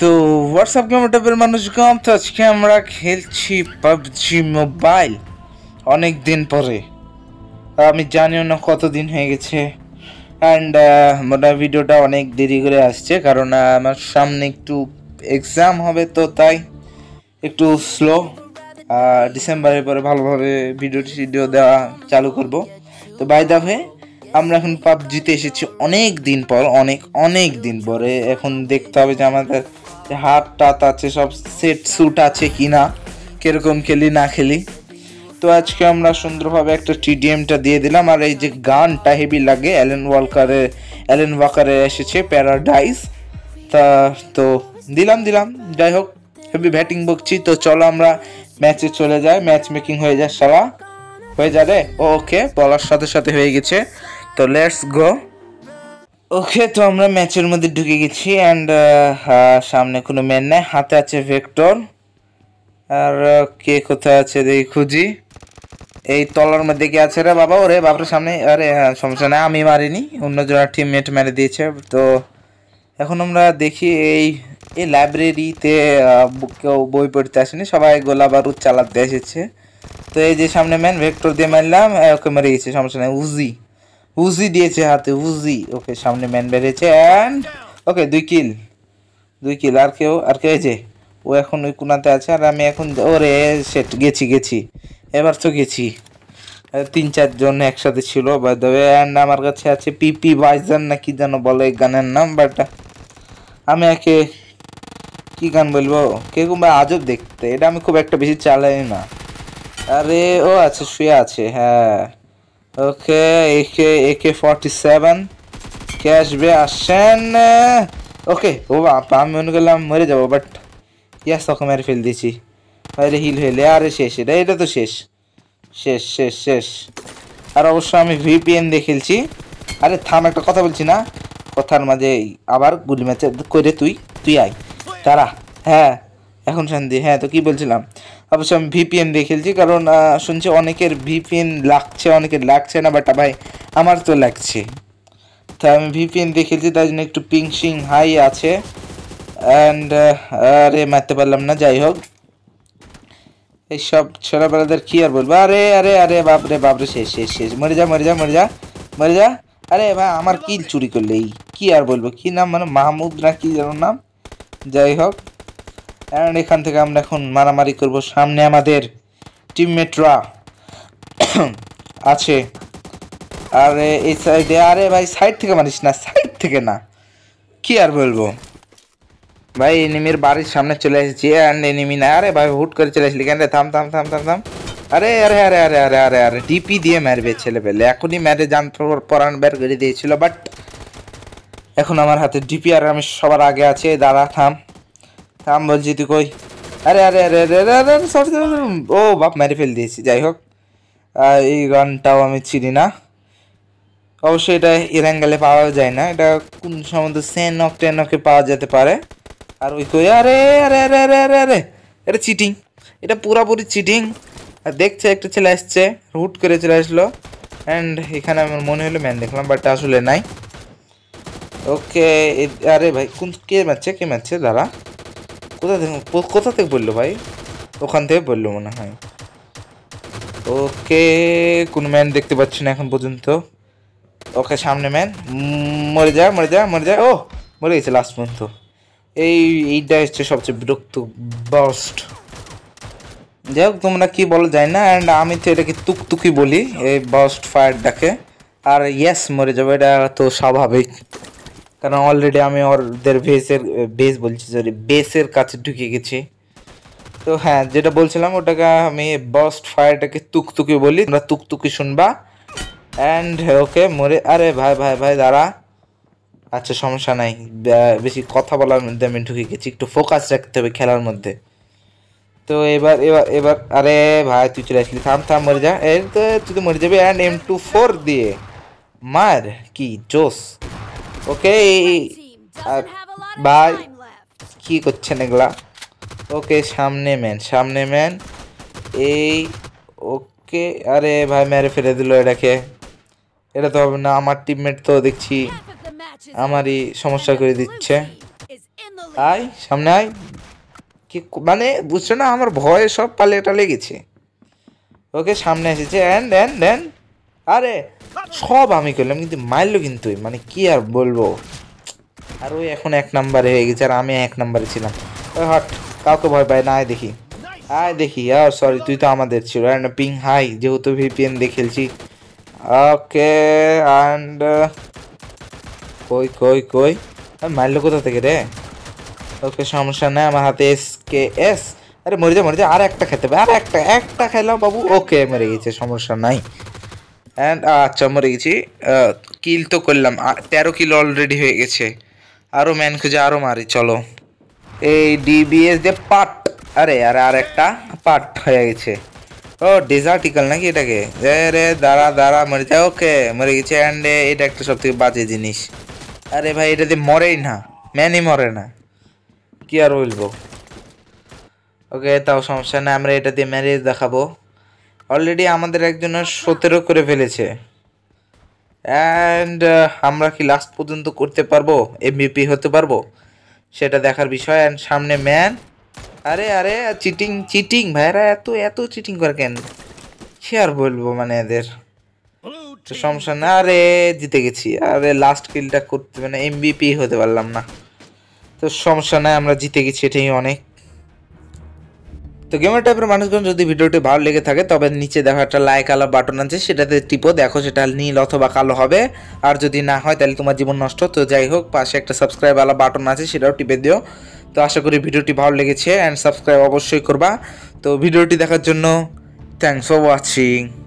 তো হোয়াটসঅ্যাপ গেমের টাইপের মানুষগণ তো আজকে আমরা খেলছি পাবজি মোবাইল অনেক দিন পরে আমি জানিও না কতদিন হয়ে গেছে অ্যান্ড মোটা ভিডিওটা অনেক দেরি করে আসছে কারণ আমার সামনে একটু এক্সাম হবে তো তাই একটু স্লো ডিসেম্বরের পরে ভালোভাবে ভিডিও টিডিও দেওয়া চালু করব তো বাই দা হয়ে আমরা এখন পাবজিতে এসেছি অনেক দিন পর অনেক অনেক দিন পরে এখন দেখতে হবে যে আমাদের হাত টাত আছে সব সেট স্যুট আছে কি না কীরকম খেলি না খেলি তো আজকে আমরা সুন্দরভাবে একটা টিডিএমটা দিয়ে দিলাম আর এই যে গানটা হেভি লাগে অ্যালেন ওয়ালকারে অ্যালেন ওয়াকারে এসেছে প্যারাডাইস তা তো দিলাম দিলাম যাই হোক হেভি ব্যাটিং বকছি তো চলো আমরা ম্যাচে চলে যাই ম্যাচ মেকিং হয়ে যায় সারা হয়ে যাবে ওকে বলার সাথে সাথে হয়ে গেছে তো লেটস গো ওকে তো আমরা ম্যাচের মধ্যে ঢুকে গেছি অ্যান্ড uh, সামনে কোনো ম্যান নাই হাতে আছে ভেক্টর আর uh, কে কোথায় আছে দেখি খুঁজি এই তলার মধ্যে কে আছে রে বাবা ওরে বাবার সামনে আরে হ্যাঁ সমস্যা নাই আমি মারিনি অন্য অন্যজনের টিমমেট মেরে দিয়েছে তো এখন আমরা দেখি এই এই লাইব্রেরিতে কেউ বই পড়তে আসেনি সবাই গোলা বারুদ চালাতে এসেছে তো এই যে সামনে ম্যান ভেক্টর দিয়ে মারলাম ওকে মেরে গেছে সমস্যা নেই উজি উজি দিয়েছে হাতে উজি ওকে সামনে ম্যান বেড়েছে অ্যান্ড ওকে দুই কিল দুই কিল আর কেউ আর কেউ যে ও এখন ওই কোনাতে আছে আর আমি এখন ওরে সেট গেছি গেছি এবার তো গেছি তিন চারজন একসাথে ছিল বা দেবে অ্যান্ড আমার কাছে আছে পিপি বাইজান না কি যেন বলে গানের নাম বাট আমি একে কী গান বলবো কিরকম ভাই আজব দেখতে এটা আমি খুব একটা বেশি চালাই না আরে ও আছে শুয়ে আছে হ্যাঁ ওকে একে একে ফর্টি সেভেন কে আসবে আসেন ওকে ও বাপ আমি মনে করলাম মরে যাবো বাট ইয়াস তখন মেরে ফেল দিয়েছি আরে হিল হইলে আরে শেষ এটা এটা তো শেষ শেষ শেষ শেষ আর অবশ্য আমি ভিপিএন দিয়ে খেলছি আরে থাম একটা কথা বলছি না কথার মাঝে আবার গুলি ম্যাচে করে তুই তুই আয় তারা হ্যাঁ এখন শান্তি হ্যাঁ তো কি বলছিলাম অবশ্য আমি ভিপিএন দিয়ে খেলছি কারণ শুনছি অনেকের ভিপিএন লাগছে অনেকের লাগছে না বাট ভাই আমার তো লাগছে তাই আমি ভিপিএন দিয়ে খেলছি তাই জন্য একটু পিংসিং শিং হাই আছে অ্যান্ড আরে মারতে পারলাম না যাই হোক এইসব ছেলেবেলাদের কী আর বলবো আরে আরে আরে বাপরে বাপরে শেষ শেষ শেষ মরে যা মরে যা মরে যা মরে যা আরে ভাই আমার কিল চুরি করলে এই কী আর বলবো কী নাম মানে মাহমুদ না কী যেন নাম যাই হোক অ্যান্ড এখান থেকে আমরা এখন মারামারি করব সামনে আমাদের টিমমেটরা আছে আরে এই সাইডে আরে ভাই সাইড থেকে মারিস না সাইড থেকে না কি আর বলবো ভাই এনিমির বাড়ির সামনে চলে এসেছি অ্যান্ড এনিমি না আরে ভাই হুট করে চলে আসলি কেন রে থাম থাম থাম থাম থাম আরে আরে আরে আরে আরে আরে আরে ডিপি দিয়ে মারবে ছেলে পেলে এখনই ম্যারে যান পরাণ বের করে দিয়েছিল বাট এখন আমার হাতে ডিপি আর আমি সবার আগে আছে দাঁড়া থাম থাম বলছি তুই কই আরে আরে আরে আরে আরে আরে শর্ট ও বাপ মেরে ফেল দিয়েছি যাই হোক এই গানটাও আমি চিনি না অবশ্যই এটা ইরান গেলে পাওয়া যায় না এটা কোন সম্বন্ধে সেনক টেনকে পাওয়া যেতে পারে আর ওই কই আরে আরে আরে আরে আরে আরে এটা চিটিং এটা পুরাপুরি চিটিং আর দেখছে একটা ছেলে আসছে হুট করে চলে আসলো অ্যান্ড এখানে আমার মনে হলো ম্যান দেখলাম বাট আসলে নাই ওকে আরে ভাই কোন কে মারছে কে মারছে দাঁড়া কোথা থেকে কোথা থেকে বললো ভাই ওখান থেকে বললো মনে হয় ওকে কোনো ম্যান দেখতে পাচ্ছি না এখন পর্যন্ত ওকে সামনে ম্যান মরে যা মরে যা মরে যা ও মরে গেছে লাস্ট পর্যন্ত এই এইটা হচ্ছে সবচেয়ে বিরক্ত বাস্ট যাই হোক তোমরা কি বলো যায় না অ্যান্ড আমি তো এটাকে তুকতুকি বলি এই বাস্ট ফায়ারটাকে আর ইয়াস মরে যাবে এটা তো স্বাভাবিক কারণ অলরেডি আমি ওদের ভেসের বেস বলছি সরি বেসের কাছে ঢুকে গেছি তো হ্যাঁ যেটা বলছিলাম ওটাকে আমি বস্ট ফায়ারটাকে তুকতুকি বলি তোমরা তুকতুকি শুনবা অ্যান্ড ওকে মরে আরে ভাই ভাই ভাই দাঁড়া আচ্ছা সমস্যা নাই বেশি কথা বলার মধ্যে আমি ঢুকে গেছি একটু ফোকাস রাখতে হবে খেলার মধ্যে তো এবার এবার এবার আরে ভাই তুই চলে আসলি থাম থাম মরে যা এর তো তুই তো মরে যাবি অ্যান্ড এম টু ফোর দিয়ে মার কি জোস ওকে বাই uh, কি করছেন এগুলা ওকে সামনে ম্যান সামনে ম্যান এই ওকে আরে ভাই মেরে ফেলে দিল এটাকে এটা তো হবে না আমার টিমমেট তো দেখছি আমারই সমস্যা করে দিচ্ছে আয় সামনে আয় কি মানে বুঝছো না আমার ভয়ে সব পালিয়ে লেগেছে ওকে সামনে এসেছে অ্যান্ড অ্যান্ড অ্যান্ড আরে সব আমি করলাম কিন্তু মারলো কিন্তু মানে কি আর বলবো আর ওই এখন এক নাম্বারে হয়ে গেছে আর আমি এক নাম্বারে ছিলাম ওই হট কাউকে ভয় পায় না আয় দেখি আয় দেখি আর সরি তুই তো আমাদের ছিল অ্যান্ড পিং হাই যেহেতু ভিপিএন দেখেছি ওকে অ্যান্ড কই কই কই মারলো কোথা থেকে রে ওকে সমস্যা নেই আমার হাতে এস কে এস আরে মরে যা মরে যা আর একটা খেতে হবে আর একটা একটা খেলাম বাবু ওকে মেরে গেছে সমস্যা নাই অ্যান্ড আচ্ছা মরে গেছি কিল তো করলাম তেরো কিল অলরেডি হয়ে গেছে আরও ম্যান খুঁজে আরও মারি চলো এই ডিবিএস যে পাট আরে আরে আর একটা পাট হয়ে গেছে ও ডিজার্টিকাল নাকি এটাকে রে দাঁড়া দাঁড়া মরে যায় ওকে মরে গেছে অ্যান্ড এটা একটা সব থেকে বাজে জিনিস আরে ভাই এটা এটাতে মরেই না ম্যানই মরে না কি আর বলবো ওকে তাও সমস্যা নেই আমরা এটা দিয়ে ম্যারেজ দেখাবো অলরেডি আমাদের একজনের সতেরো করে ফেলেছে অ্যান্ড uh, আমরা কি লাস্ট পর্যন্ত করতে পারবো এমবিপি হতে পারবো সেটা দেখার বিষয় অ্যান্ড সামনে ম্যান আরে আরে চিটিং চিটিং ভাইরা এত এত চিটিং করে কেন কি আর বলবো মানে এদের সমস্যা না আরে জিতে গেছি আরে লাস্ট কিলটা করতে মানে এমবিপি হতে পারলাম না তো সমস্যা নাই আমরা জিতে গেছি এটাই অনেক তো গেমের টাইপের মানুষজন যদি ভিডিওটি ভালো লেগে থাকে তবে নিচে দেখো একটা লাইক আলা বাটন আছে সেটাতে টিপো দেখো সেটা নীল অথবা কালো হবে আর যদি না হয় তাহলে তোমার জীবন নষ্ট তো যাই হোক পাশে একটা সাবস্ক্রাইব আলা বাটন আছে সেটাও টিপে দিও তো আশা করি ভিডিওটি ভালো লেগেছে অ্যান্ড সাবস্ক্রাইব অবশ্যই করবা তো ভিডিওটি দেখার জন্য থ্যাংকস ফর ওয়াচিং